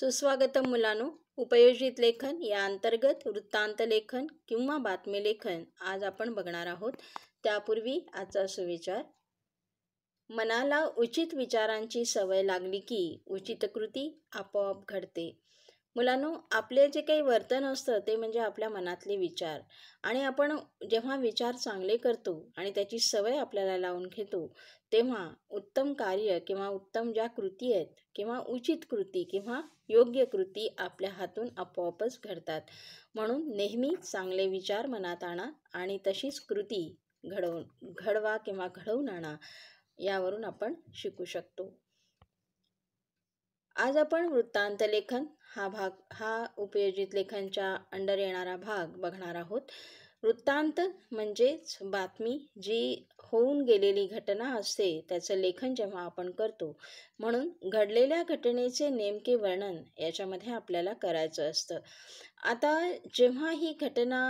सुस्वागतम मुलांनो उपयोजित लेखन या अंतर्गत वृत्तांत लेखन किंवा बातमी लेखन आज आपण बघणार आहोत त्यापूर्वी आजचा सुविचार मनाला उचित विचारांची सवय लागली की उचित कृती आपोआप घडते मुलांनो आपले जे काही वर्तन असतं ते म्हणजे आपल्या मनातले विचार आणि आपण जेव्हा विचार चांगले करतो आणि त्याची सवय आपल्याला लावून घेतो तेव्हा उत्तम कार्य किंवा उत्तम ज्या कृती आहेत किंवा उचित कृती किंवा योग्य कृती आपल्या हातून आपोआपच घडतात म्हणून नेहमी चांगले विचार मनात आणा आणि तशीच कृती घडवून घडवा किंवा घडवून आणा यावरून आपण शिकू शकतो आज आपण वृत्तांत लेखन हा भाग हा उपयोजित लेखनच्या अंडर येणारा भाग बघणार आहोत वृत्तांत म्हणजेच बातमी जी होऊन गेलेली घटना असते त्याचं लेखन जेव्हा आपण करतो म्हणून घडलेल्या घटनेचे नेमके वर्णन याच्यामध्ये आपल्याला करायचं असतं आता जेव्हा ही घटना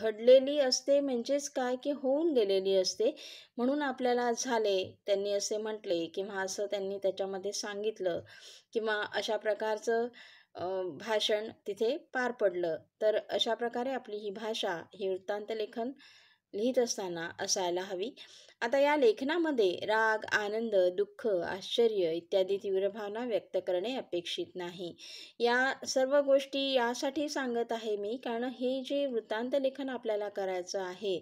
घडलेली असते म्हणजेच काय की होऊन गेलेली असते म्हणून आपल्याला झाले त्यांनी असे म्हटले किंवा असं त्यांनी त्याच्यामध्ये सांगितलं किंवा अशा प्रकारचं भाषण तिथे पार पडलं तर अशा प्रकारे आपली ही भाषा ही वृत्तांत लेखन लिहित असताना असायला हवी आता या लेखनामध्ये राग आनंद दुःख आश्चर्य इत्यादी तीव्र भावना व्यक्त करणे अपेक्षित नाही या सर्व गोष्टी यासाठी सांगत आहे मी कारण हे जे वृत्तांत लेखन आपल्याला करायचं आहे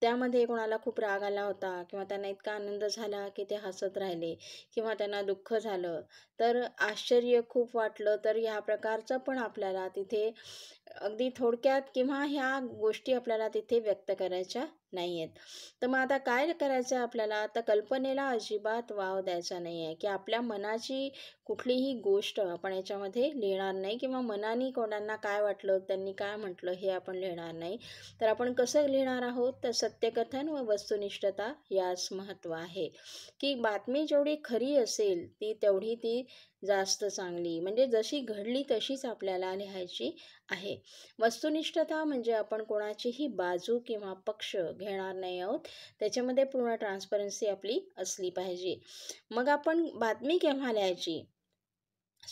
त्यामध्ये कोणाला खूप राग आला होता किंवा त्यांना इतका आनंद झाला की ते हसत राहिले किंवा त्यांना दुःख झालं तर आश्चर्य खूप वाटलं तर ह्या प्रकारचं पण आपल्याला तिथे अगदी थोडक्यात किंवा ह्या गोष्टी आपल्याला तिथे व्यक्त करायच्या नाही आहेत तर मग आता काय करायचं आहे आपल्याला तर कल्पनेला अजिबात वाव द्यायचा नाही आहे की आपल्या मनाची कुठलीही गोष्ट आपण याच्यामध्ये लिहिणार नाही किंवा मनाने कोणाला काय वाटलं त्यांनी काय म्हटलं हे आपण लिहिणार नाही तर आपण कसं लिहिणार आहोत तर सत्यकथन व वस्तुनिष्ठता यास महत्त्व आहे की बातमी जेवढी खरी असेल ती तेवढी ती जास्त चांगली म्हणजे जशी घडली तशीच आपल्याला लिहायची आहे वस्तुनिष्ठता म्हणजे आपण कोणाचीही बाजू किंवा पक्ष घेणार नाही आहोत त्याच्यामध्ये पूर्ण ट्रान्सपरन्सी आपली असली पाहिजे मग आपण बातमी केव्हा लिहायची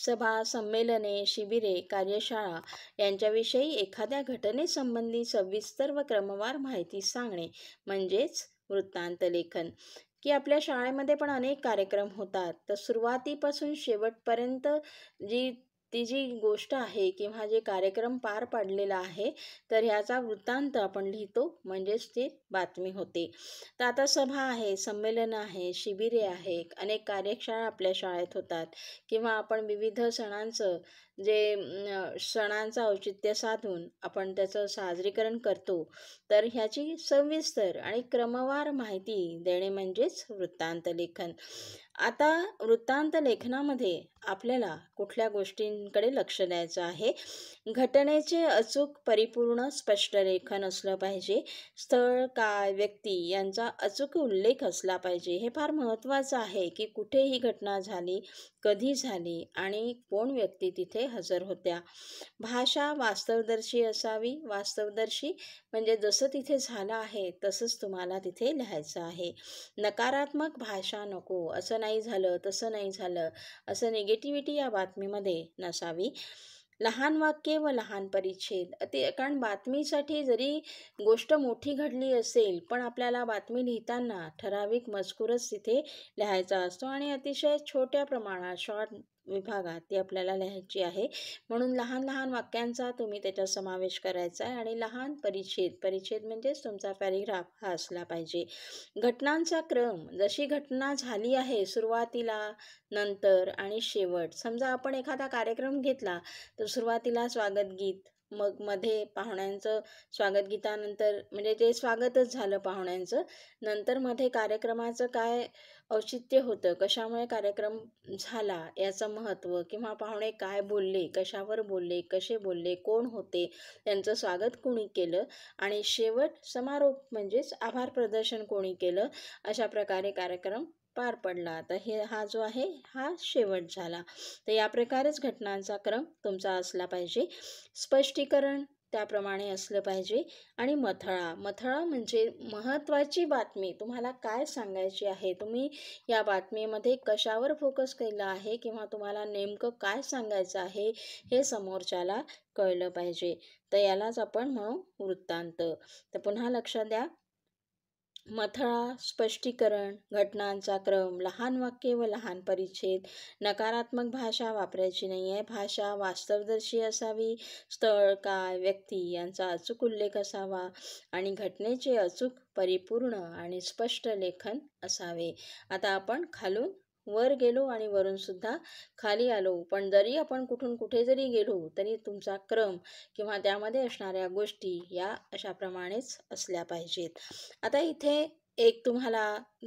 सभा संमेलने शिबिरे कार्यशाळा यांच्याविषयी एखाद्या घटनेसंबंधी सविस्तर व क्रमवार माहिती सांगणे म्हणजेच वृत्तांत लेखन की आपल्या शाळेमध्ये पण अनेक कार्यक्रम होतात तर सुरुवातीपासून शेवटपर्यंत जी ती जी गोष्ट आहे किंवा जे कार्यक्रम पार पाडलेला आहे तर ह्याचा वृत्तांत आपण लिहितो म्हणजेच ती बातमी होते तर आता सभा आहे संमेलन आहे शिबिरे आहे अनेक कार्यशाळा आपल्या शाळेत होतात किंवा आपण विविध सणांचं जे सणांचं औचित्य साधून आपण त्याचं साजरीकरण करतो तर ह्याची सविस्तर आणि क्रमवार माहिती देणे म्हणजेच वृत्तांत लेखन आता वृत्तांत लेखनामध्ये आपल्याला कुठल्या गोष्टींकडे लक्ष द्यायचं आहे घटनेचे अचूक परिपूर्ण स्पष्ट लेखन असलं पाहिजे स्थळ काय व्यक्ती यांचा अचूक उल्लेख असला पाहिजे हे फार महत्त्वाचं आहे की कुठे ही घटना झाली कधी झाली आणि कोण व्यक्ती तिथे हजर होत्या भाषा वास्तवदर्शी असावी वास्तवदर्शी म्हणजे जसं तिथे झालं आहे तसंच तुम्हाला तिथे लिहायचं आहे नकारात्मक भाषा नको असं नाही झालं तसं नाही झालं असं निगेटिव्हिटी या बातमीमध्ये नसावी लहान वाक्य व लहान परिच्छेद अति कारण बातमीसाठी जरी गोष्ट मोठी घडली असेल पण आपल्याला बातमी लिहिताना ठराविक मजकूरच तिथे लिहायचा असतो आणि अतिशय छोट्या प्रमाणात शॉर्ट विभागात ती आपल्याला लिहायची आहे म्हणून लहान लहान वाक्यांचा तुम्ही त्याच्यात समावेश करायचा आहे आणि लहान परिच्छेद परिच्छेद म्हणजेच तुमचा पॅरेग्राफ हा असला पाहिजे घटनांचा क्रम जशी घटना झाली आहे सुरुवातीला नंतर आणि शेवट समजा आपण एखादा कार्यक्रम घेतला तर तर सुरुवातीला स्वागत गीत मग मध्ये पाहुण्यांचं स्वागत गीतानंतर म्हणजे ते स्वागतच झालं पाहुण्यांचं नंतर मध्ये कार्यक्रमाचं काय औचित्य होतं कशामुळे कार्यक्रम झाला याचं महत्त्व किंवा पाहुणे काय बोलले कशावर बोलले कसे बोलले कोण होते त्यांचं स्वागत कोणी केलं आणि शेवट समारोप म्हणजेच आभार प्रदर्शन कोणी केलं अशा प्रकारे कार्यक्रम पार पडला तर हे हा जो आहे हा शेवट झाला तर या प्रकारेच घटनांचा क्रम तुमचा असला पाहिजे स्पष्टीकरण त्याप्रमाणे असलं पाहिजे आणि मथळा मथळा म्हणजे महत्त्वाची बातमी तुम्हाला काय सांगायची आहे तुम्ही या बातमीमध्ये कशावर फोकस केला आहे किंवा तुम्हाला नेमकं काय सांगायचं आहे हे समोरच्याला कळलं पाहिजे तर यालाच आपण म्हणू वृत्तांत तर पुन्हा लक्षात द्या मथळा स्पष्टीकरण घटनांचा क्रम लहान वाक्य व लहान परिच्छेद नकारात्मक भाषा वापरायची नाही आहे भाषा वास्तवदर्शी असावी स्थळ काय व्यक्ती यांचा अचूक उल्लेख असावा आणि घटनेचे अचूक परिपूर्ण आणि स्पष्ट लेखन असावे आता आपण खालून वर गेलो आणि वरूनसुद्धा खाली आलो पण जरी आपण कुठून कुठे जरी गेलो तरी तुमचा क्रम किंवा त्यामध्ये असणाऱ्या गोष्टी या अशाप्रमाणेच असल्या पाहिजेत आता इथे एक तुम्हाला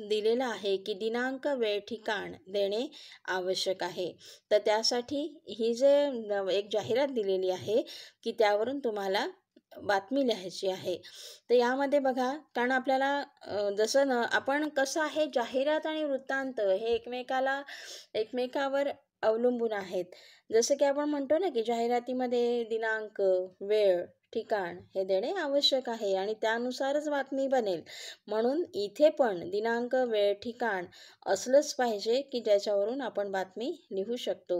दिलेला आहे की दिनांक वेळ ठिकाण देणे आवश्यक आहे तर त्यासाठी ही जे एक जाहिरात दिलेली आहे की त्यावरून तुम्हाला बातमी लिहायची आहे तर यामध्ये बघा कारण आपल्याला जसं ना आपण कसं आहे जाहिरात आणि वृत्तांत हे एकमेकाला एकमेकावर अवलंबून आहेत जसं की आपण म्हणतो ना की जाहिरातीमध्ये दिनांक वेळ ठिकाण हे देणे आवश्यक आहे आणि त्यानुसारच बातमी बनेल म्हणून इथे पण दिनांक वेळ ठिकाण असलंच पाहिजे की ज्याच्यावरून आपण बातमी लिहू शकतो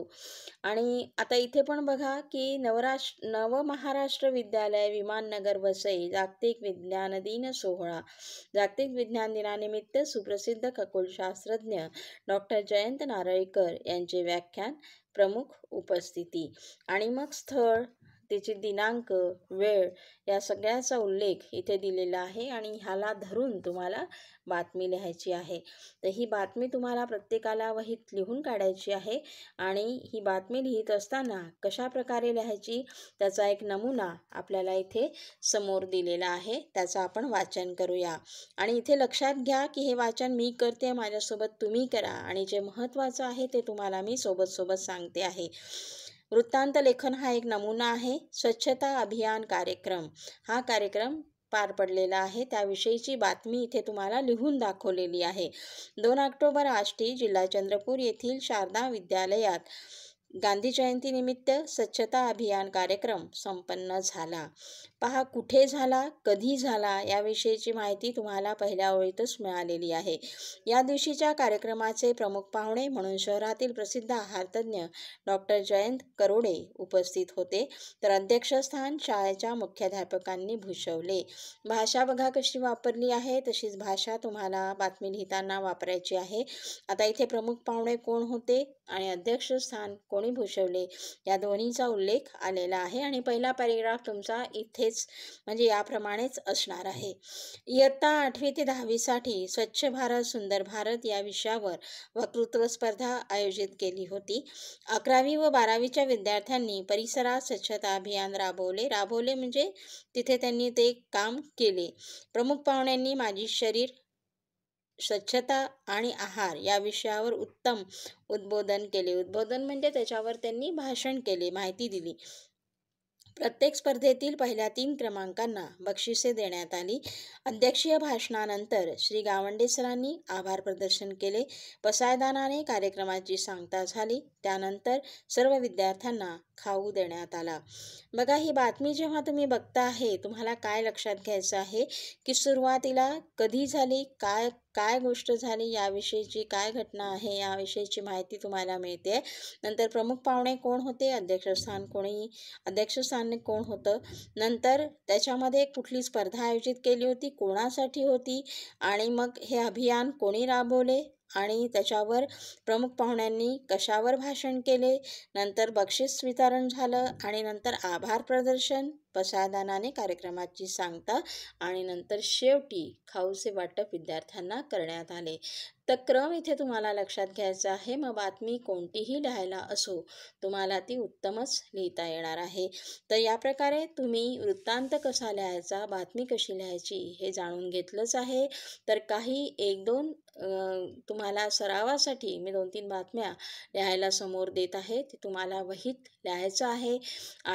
आणि आता इथे पण बघा की नवराष्ट्र नवमहाराष्ट्र विद्यालय विमाननगर वसई जागतिक विज्ञान दिन सोहळा जागतिक विज्ञान दिनानिमित्त सुप्रसिद्ध खगोलशास्त्रज्ञ डॉक्टर जयंत नारळीकर यांचे व्याख्यान प्रमुख उपस्थिती आणि मग स्थळ त्याची दिनांक वेळ या सगळ्याचा उल्लेख इथे दिलेला आहे आणि ह्याला धरून तुम्हाला बातमी लिहायची आहे तर ही बातमी तुम्हाला प्रत्येकाला वहीत लिहून काढायची आहे आणि ही बातमी लिहित असताना कशा प्रकारे लिहायची त्याचा एक नमुना आपल्याला इथे समोर दिलेला आहे त्याचं आपण वाचन करूया आणि इथे लक्षात घ्या की हे वाचन मी करते माझ्यासोबत तुम्ही करा आणि जे महत्त्वाचं आहे ते तुम्हाला मी सोबत सोबत सांगते आहे वृत्तांत लेखन हा एक नमुना आहे स्वच्छता अभियान कार्यक्रम हा कार्यक्रम पार पडलेला आहे त्याविषयीची बातमी इथे तुम्हाला लिहून दाखवलेली आहे दोन ऑक्टोबर आष्टी जिल्हा चंद्रपूर येथील शारदा विद्यालयात गांधी जयंतीनिमित्त स्वच्छता अभियान कार्यक्रम संपन्न झाला पहा कुठे झाला कधी झाला याविषयीची माहिती तुम्हाला पहिल्या ओळीतच मिळालेली आहे या दिवशीच्या कार्यक्रमाचे प्रमुख पाहुणे म्हणून शहरातील प्रसिद्ध आहारतज्ञ डॉक्टर जयंत करोडे उपस्थित होते तर अध्यक्षस्थान शाळेच्या मुख्याध्यापकांनी भूषवले भाषा बघा कशी वापरली आहे तशीच भाषा तुम्हाला बातमी लिहिताना वापरायची आहे आता इथे प्रमुख पाहुणे कोण होते आणि अध्यक्षस्थान कोण कोणी भूषवले या दोन्हीचा उल्लेख आलेला आहे आणि पहिला पॅरेग्राफ तुमचा इथेच म्हणजे याप्रमाणेच असणार आहे इयत्ता आठवी ते दहावीसाठी स्वच्छ भारत सुंदर भारत या विषयावर वक्तृत्व स्पर्धा आयोजित केली होती अकरावी व बारावीच्या विद्यार्थ्यांनी परिसरात स्वच्छता अभियान राबवले राबवले म्हणजे तिथे त्यांनी ते काम केले प्रमुख पाहुण्यांनी माझी शरीर स्वच्छता आणि आहार या विषयावर उत्तम उद्बोधन केले उद्बोधन म्हणजे त्याच्यावर त्यांनी भाषण केले माहिती दिली प्रत्येक स्पर्धेतील पहिल्या तीन क्रमांकांना बक्षिसे देण्यात आली अध्यक्षीय भाषणानंतर श्री गावंडे सरांनी आभार प्रदर्शन केले पसायदानाने कार्यक्रमाची सांगता झाली त्यानंतर सर्व विद्यार्थ्यांना खाऊ देण्यात आला बघा ही बातमी जेव्हा तुम्ही बघता आहे तुम्हाला काय लक्षात घ्यायचं आहे की सुरुवातीला कधी झाली काय काय गोष्ट झाली याविषयीची काय घटना आहे याविषयीची माहिती तुम्हाला मिळते नंतर प्रमुख पाहुणे कोण होते अध्यक्षस्थान कोणी अध्यक्षस्थान कोण होतं नंतर त्याच्यामध्ये कुठली स्पर्धा आयोजित केली होती कोणासाठी होती आणि मग हे अभियान कोणी राबवले आणि त्याच्यावर प्रमुख पाहुण्यांनी कशावर भाषण केले नंतर बक्षीस वितरण झालं आणि नंतर आभार प्रदर्शन पसादानाने कार्यक्रमाची सांगता आणि नंतर शेवटी खाऊचे वाटप विद्यार्थ्यांना करण्यात आले तर क्रम इथे तुम्हाला लक्षात घ्यायचा आहे मग बातमी कोणतीही लिहायला असो तुम्हाला ती उत्तमच लिहिता येणार आहे तर या प्रकारे तुम्ही वृत्तांत कसा लिहायचा बातमी कशी लिहायची हे जाणून घेतलंच आहे तर काही एक दोन तुम्हाला सरावासाठी मी दोन तीन बातम्या लिहायला समोर देत आहे ते तुम्हाला वहीत लिहायचं आहे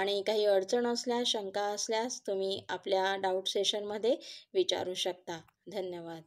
आणि काही अडचण असल्यास शंका असल्यास तुम्ही आपल्या डाऊट सेशनमध्ये विचारू शकता धन्यवाद